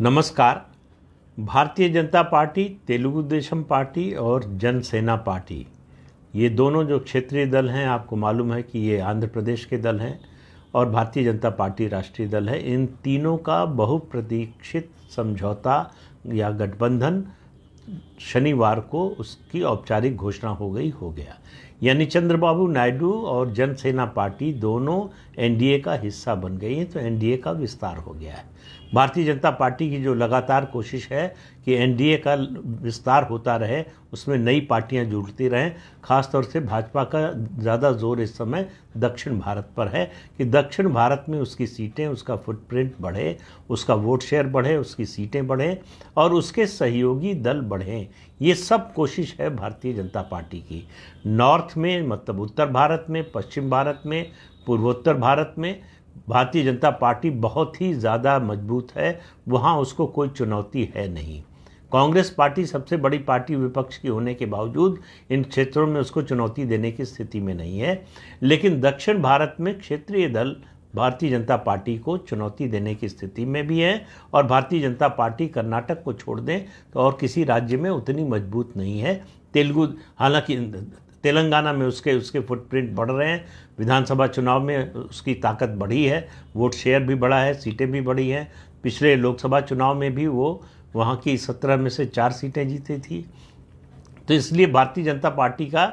नमस्कार भारतीय जनता पार्टी तेलुगु देशम पार्टी और जनसेना पार्टी ये दोनों जो क्षेत्रीय दल हैं आपको मालूम है कि ये आंध्र प्रदेश के दल हैं और भारतीय जनता पार्टी राष्ट्रीय दल है इन तीनों का बहुप्रतीक्षित समझौता या गठबंधन शनिवार को उसकी औपचारिक घोषणा हो गई हो गया यानी चंद्रबाबू नायडू और जनसेना पार्टी दोनों एनडीए का हिस्सा बन गई हैं तो एनडीए का विस्तार हो गया है भारतीय जनता पार्टी की जो लगातार कोशिश है कि एनडीए का विस्तार होता रहे उसमें नई पार्टियां जुड़ती रहें खासतौर से भाजपा का ज़्यादा जोर इस समय दक्षिण भारत पर है कि दक्षिण भारत में उसकी सीटें उसका फुटप्रिंट बढ़े उसका वोट शेयर बढ़े उसकी सीटें बढ़ें और उसके सहयोगी दल बढ़ें हैं ये सब कोशिश है भारतीय जनता पार्टी की नॉर्थ में मतलब उत्तर भारत में पश्चिम भारत में पूर्वोत्तर भारत में भारतीय जनता पार्टी बहुत ही ज़्यादा मजबूत है वहाँ उसको कोई चुनौती है नहीं कांग्रेस पार्टी सबसे बड़ी पार्टी विपक्ष की होने के बावजूद इन क्षेत्रों में उसको चुनौती देने की स्थिति में नहीं है लेकिन दक्षिण भारत में क्षेत्रीय दल भारतीय जनता पार्टी को चुनौती देने की स्थिति में भी है और भारतीय जनता पार्टी कर्नाटक को छोड़ दें तो और किसी राज्य में उतनी मजबूत नहीं है तेलुगु हालांकि तेलंगाना में उसके उसके फुटप्रिंट बढ़ रहे हैं विधानसभा चुनाव में उसकी ताकत बढ़ी है वोट शेयर भी बढ़ा है सीटें भी बढ़ी हैं पिछले लोकसभा चुनाव में भी वो वहाँ की सत्रह में से चार सीटें जीती थी तो इसलिए भारतीय जनता पार्टी का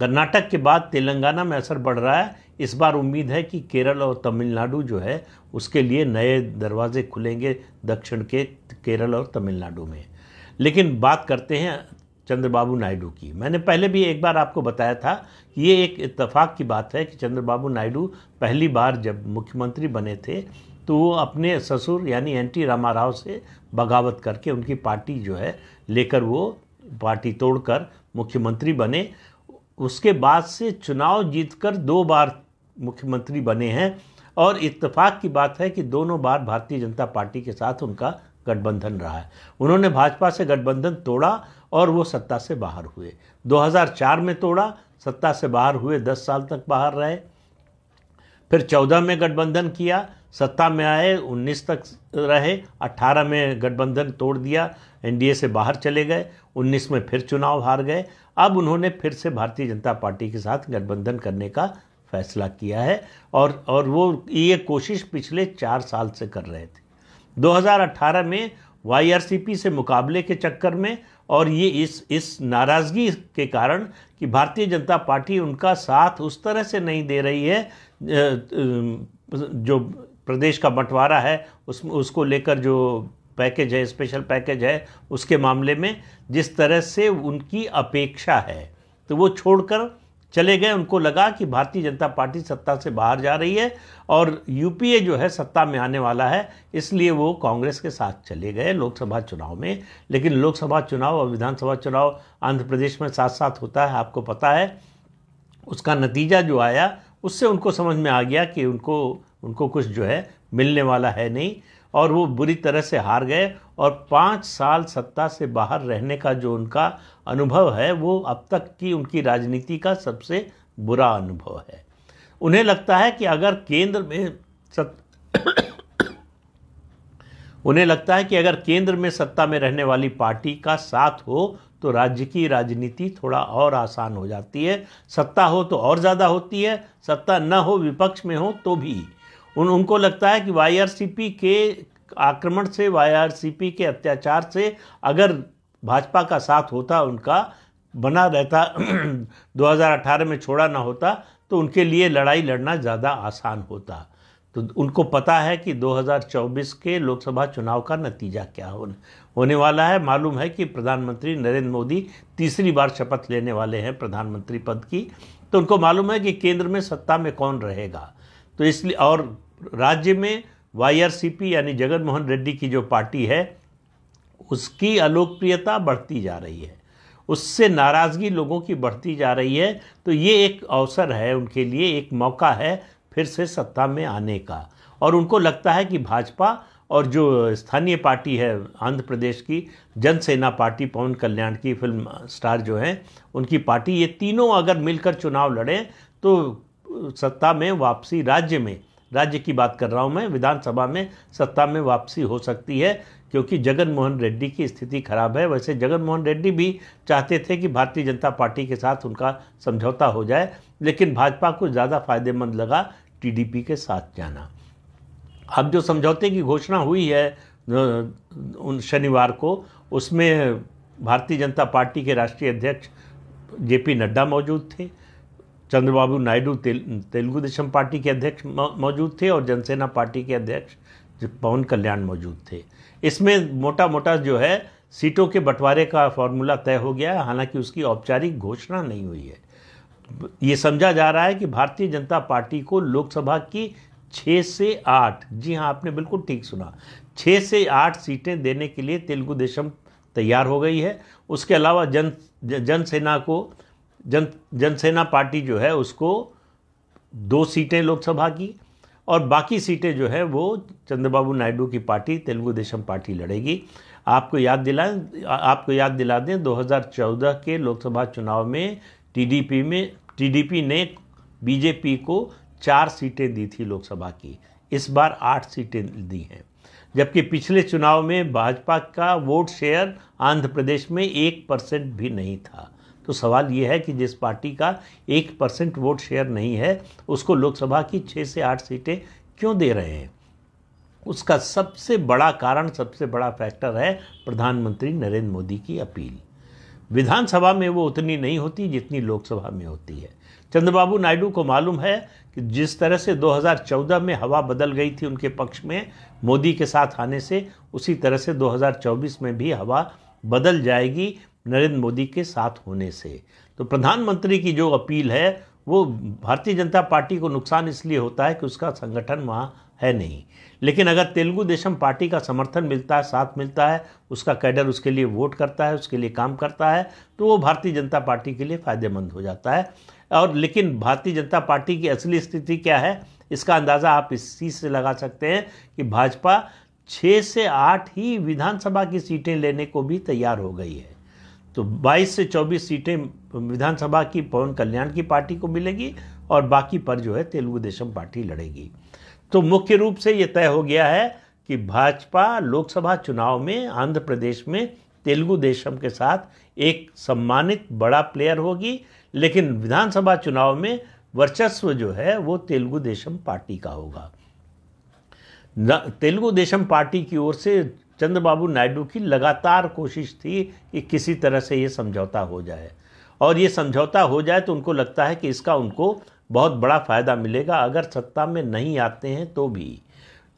कर्नाटक के बाद तेलंगाना में असर बढ़ रहा है इस बार उम्मीद है कि केरल और तमिलनाडु जो है उसके लिए नए दरवाजे खुलेंगे दक्षिण के केरल और तमिलनाडु में लेकिन बात करते हैं चंद्रबाबू नायडू की मैंने पहले भी एक बार आपको बताया था कि ये एक इतफाक़ की बात है कि चंद्रबाबू नायडू पहली बार जब मुख्यमंत्री बने थे तो वो अपने ससुर यानी एन टी रामा राव से बगावत करके उनकी पार्टी जो है लेकर वो पार्टी तोड़कर मुख्यमंत्री बने उसके बाद से चुनाव जीतकर दो बार मुख्यमंत्री बने हैं और इत्तेफाक की बात है कि दोनों बार भारतीय जनता पार्टी के साथ उनका गठबंधन रहा है उन्होंने भाजपा से गठबंधन तोड़ा और वो सत्ता से बाहर हुए 2004 में तोड़ा सत्ता से बाहर हुए 10 साल तक बाहर रहे फिर 14 में गठबंधन किया सत्ता में आए 19 तक रहे 18 में गठबंधन तोड़ दिया एनडीए से बाहर चले गए उन्नीस में फिर चुनाव हार गए अब उन्होंने फिर से भारतीय जनता पार्टी के साथ गठबंधन करने का फैसला किया है और और वो ये कोशिश पिछले चार साल से कर रहे थे 2018 में वाईआरसीपी से मुकाबले के चक्कर में और ये इस इस नाराज़गी के कारण कि भारतीय जनता पार्टी उनका साथ उस तरह से नहीं दे रही है जो प्रदेश का बंटवारा है उस उसको लेकर जो पैकेज है स्पेशल पैकेज है उसके मामले में जिस तरह से उनकी अपेक्षा है तो वो छोड़कर चले गए उनको लगा कि भारतीय जनता पार्टी सत्ता से बाहर जा रही है और यूपीए जो है सत्ता में आने वाला है इसलिए वो कांग्रेस के साथ चले गए लोकसभा चुनाव में लेकिन लोकसभा चुनाव और विधानसभा चुनाव आंध्र प्रदेश में साथ साथ होता है आपको पता है उसका नतीजा जो आया उससे उनको समझ में आ गया कि उनको उनको कुछ जो है मिलने वाला है नहीं और वो बुरी तरह से हार गए और पाँच साल सत्ता से बाहर रहने का जो उनका अनुभव है वो अब तक की उनकी राजनीति का सबसे बुरा अनुभव है उन्हें लगता है कि अगर केंद्र में सत... उन्हें लगता है कि अगर केंद्र में सत्ता में रहने वाली पार्टी का साथ हो तो राज्य की राजनीति थोड़ा और आसान हो जाती है सत्ता हो तो और ज़्यादा होती है सत्ता न हो विपक्ष में हो तो भी उन उनको लगता है कि वाईआरसीपी के आक्रमण से वाईआरसीपी के अत्याचार से अगर भाजपा का साथ होता उनका बना रहता 2018 में छोड़ा ना होता तो उनके लिए लड़ाई लड़ना ज़्यादा आसान होता तो उनको पता है कि 2024 के लोकसभा चुनाव का नतीजा क्या होने होने वाला है मालूम है कि प्रधानमंत्री नरेंद्र मोदी तीसरी बार शपथ लेने वाले हैं प्रधानमंत्री पद की तो उनको मालूम है कि केंद्र में सत्ता में कौन रहेगा तो इसलिए और राज्य में वाईआरसीपी यानी जगन मोहन रेड्डी की जो पार्टी है उसकी अलोकप्रियता बढ़ती जा रही है उससे नाराज़गी लोगों की बढ़ती जा रही है तो ये एक अवसर है उनके लिए एक मौका है फिर से सत्ता में आने का और उनको लगता है कि भाजपा और जो स्थानीय पार्टी है आंध्र प्रदेश की जनसेना पार्टी पवन कल्याण की फिल्म स्टार जो हैं उनकी पार्टी ये तीनों अगर मिलकर चुनाव लड़ें तो सत्ता में वापसी राज्य में राज्य की बात कर रहा हूँ मैं विधानसभा में सत्ता में वापसी हो सकती है क्योंकि जगन मोहन रेड्डी की स्थिति खराब है वैसे जगन मोहन रेड्डी भी चाहते थे कि भारतीय जनता पार्टी के साथ उनका समझौता हो जाए लेकिन भाजपा को ज़्यादा फायदेमंद लगा टीडीपी के साथ जाना अब जो समझौते की घोषणा हुई है उन शनिवार को उसमें भारतीय जनता पार्टी के राष्ट्रीय अध्यक्ष जेपी नड्डा मौजूद थे चंद्रबाबू नायडू तेल, तेलुगु देशम पार्टी के अध्यक्ष मौजूद थे और जनसेना पार्टी के अध्यक्ष पवन कल्याण मौजूद थे इसमें मोटा मोटा जो है सीटों के बंटवारे का फॉर्मूला तय हो गया है हालांकि उसकी औपचारिक घोषणा नहीं हुई है ये समझा जा रहा है कि भारतीय जनता पार्टी को लोकसभा की छः से आठ जी हाँ आपने बिल्कुल ठीक सुना छः से आठ सीटें देने के लिए तेलुगु देशम तैयार हो गई है उसके अलावा जन जनसेना को जन जनसेना पार्टी जो है उसको दो सीटें लोकसभा की और बाकी सीटें जो है वो चंद्रबाबू नायडू की पार्टी तेलुगु देशम पार्टी लड़ेगी आपको याद दिलाएं आपको याद दिला दें 2014 के लोकसभा चुनाव में टीडीपी में टीडीपी ने बीजेपी को चार सीटें दी थी लोकसभा की इस बार आठ सीटें दी हैं जबकि पिछले चुनाव में भाजपा का वोट शेयर आंध्र प्रदेश में एक परसेंट भी नहीं था तो सवाल ये है कि जिस पार्टी का एक परसेंट वोट शेयर नहीं है उसको लोकसभा की छः से आठ सीटें क्यों दे रहे हैं उसका सबसे बड़ा कारण सबसे बड़ा फैक्टर है प्रधानमंत्री नरेंद्र मोदी की अपील विधानसभा में वो उतनी नहीं होती जितनी लोकसभा में होती है चंद्रबाबू नायडू को मालूम है कि जिस तरह से 2014 में हवा बदल गई थी उनके पक्ष में मोदी के साथ आने से उसी तरह से 2024 में भी हवा बदल जाएगी नरेंद्र मोदी के साथ होने से तो प्रधानमंत्री की जो अपील है वो भारतीय जनता पार्टी को नुकसान इसलिए होता है कि उसका संगठन वहाँ है नहीं लेकिन अगर तेलुगु देशम पार्टी का समर्थन मिलता है साथ मिलता है उसका कैडर उसके लिए वोट करता है उसके लिए काम करता है तो वो भारतीय जनता पार्टी के लिए फ़ायदेमंद हो जाता है और लेकिन भारतीय जनता पार्टी की असली स्थिति क्या है इसका अंदाज़ा आप इस चीज़ से लगा सकते हैं कि भाजपा छः से आठ ही विधानसभा की सीटें लेने को भी तैयार हो गई है तो 22 से 24 सीटें विधानसभा की पवन कल्याण की पार्टी को मिलेगी और बाकी पर जो है तेलुगु देशम पार्टी लड़ेगी तो मुख्य रूप से ये तय हो गया है कि भाजपा लोकसभा चुनाव में आंध्र प्रदेश में तेलुगु देशम के साथ एक सम्मानित बड़ा प्लेयर होगी लेकिन विधानसभा चुनाव में वर्चस्व जो है वो तेलुगु देशम पार्टी का होगा तेलुगु देशम पार्टी की ओर से चंद्रबाबू नायडू की लगातार कोशिश थी कि किसी तरह से ये समझौता हो जाए और ये समझौता हो जाए तो उनको लगता है कि इसका उनको बहुत बड़ा फ़ायदा मिलेगा अगर सत्ता में नहीं आते हैं तो भी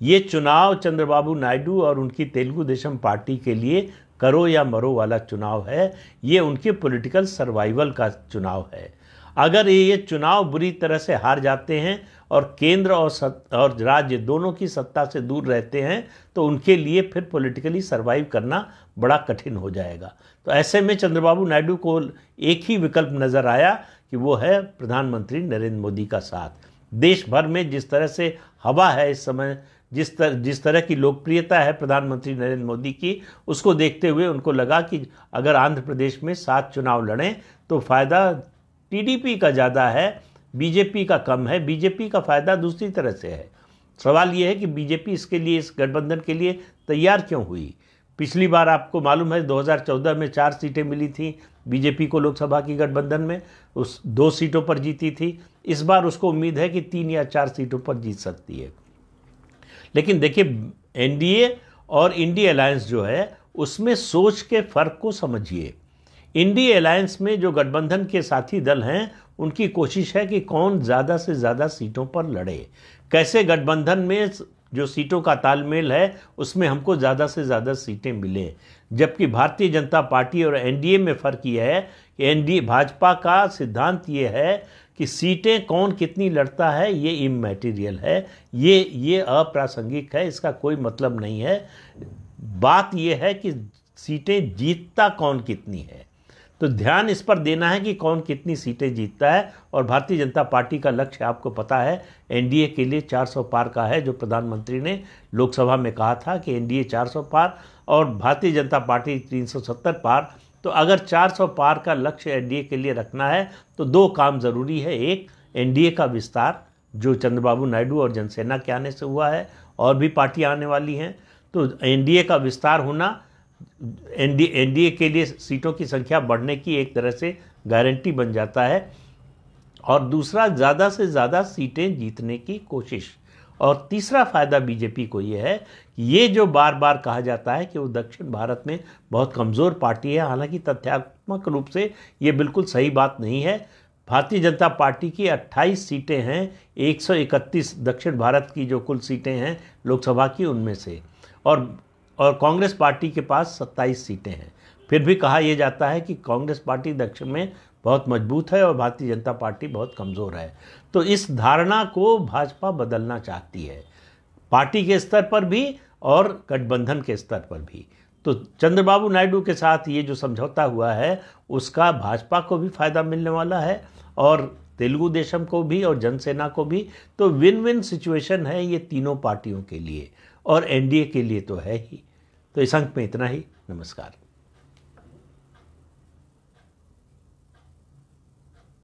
ये चुनाव चंद्रबाबू नायडू और उनकी तेलुगु देशम पार्टी के लिए करो या मरो वाला चुनाव है ये उनके पॉलिटिकल सर्वाइवल का चुनाव है अगर ये चुनाव बुरी तरह से हार जाते हैं और केंद्र और सत, और राज्य दोनों की सत्ता से दूर रहते हैं तो उनके लिए फिर पॉलिटिकली सर्वाइव करना बड़ा कठिन हो जाएगा तो ऐसे में चंद्रबाबू नायडू को एक ही विकल्प नज़र आया कि वो है प्रधानमंत्री नरेंद्र मोदी का साथ देश भर में जिस तरह से हवा है इस समय जिस तरह जिस तरह की लोकप्रियता है प्रधानमंत्री नरेंद्र मोदी की उसको देखते हुए उनको लगा कि अगर आंध्र प्रदेश में सात चुनाव लड़ें तो फ़ायदा टीडीपी का ज़्यादा है बीजेपी का कम है बीजेपी का फायदा दूसरी तरह से है सवाल यह है कि बीजेपी इसके लिए इस गठबंधन के लिए तैयार क्यों हुई पिछली बार आपको मालूम है 2014 में चार सीटें मिली थी बीजेपी को लोकसभा की गठबंधन में उस दो सीटों पर जीती थी इस बार उसको उम्मीद है कि तीन या चार सीटों पर जीत सकती है लेकिन देखिए एनडीए और इंडिया अलायंस जो है उसमें सोच के फर्क को समझिए इंडी अलायंस में जो गठबंधन के साथी दल हैं उनकी कोशिश है कि कौन ज़्यादा से ज़्यादा सीटों पर लड़े कैसे गठबंधन में जो सीटों का तालमेल है उसमें हमको ज़्यादा से ज़्यादा सीटें मिलें जबकि भारतीय जनता पार्टी और एनडीए में फ़र्क यह है कि एनडीए भाजपा का सिद्धांत ये है कि सीटें कौन कितनी लड़ता है ये इमेटीरियल है ये ये अप्रासंगिक है इसका कोई मतलब नहीं है बात यह है कि सीटें जीतता कौन कितनी है तो ध्यान इस पर देना है कि कौन कितनी सीटें जीतता है और भारतीय जनता पार्टी का लक्ष्य आपको पता है एनडीए के लिए 400 पार का है जो प्रधानमंत्री ने लोकसभा में कहा था कि एनडीए 400 पार और भारतीय जनता पार्टी 370 पार तो अगर 400 पार का लक्ष्य एनडीए के लिए रखना है तो दो काम ज़रूरी है एक एनडीए का विस्तार जो चंद्रबाबू नायडू और जनसेना के आने से हुआ है और भी पार्टियाँ आने वाली हैं तो एनडीए का विस्तार होना एनडी एनडीए के लिए सीटों की संख्या बढ़ने की एक तरह से गारंटी बन जाता है और दूसरा ज़्यादा से ज़्यादा सीटें जीतने की कोशिश और तीसरा फायदा बीजेपी को यह है कि ये जो बार बार कहा जाता है कि वो दक्षिण भारत में बहुत कमज़ोर पार्टी है हालांकि तथ्यात्मक रूप से ये बिल्कुल सही बात नहीं है भारतीय जनता पार्टी की 28 सीटें हैं 131 दक्षिण भारत की जो कुल सीटें हैं लोकसभा की उनमें से और और कांग्रेस पार्टी के पास 27 सीटें हैं फिर भी कहा यह जाता है कि कांग्रेस पार्टी दक्षिण में बहुत मजबूत है और भारतीय जनता पार्टी बहुत कमज़ोर है तो इस धारणा को भाजपा बदलना चाहती है पार्टी के स्तर पर भी और गठबंधन के स्तर पर भी तो चंद्रबाबू नायडू के साथ ये जो समझौता हुआ है उसका भाजपा को भी फायदा मिलने वाला है और तेलुगु देशम को भी और जनसेना को भी तो विन विन सिचुएशन है ये तीनों पार्टियों के लिए और एनडीए के लिए तो है ही तो इस अंक में इतना ही नमस्कार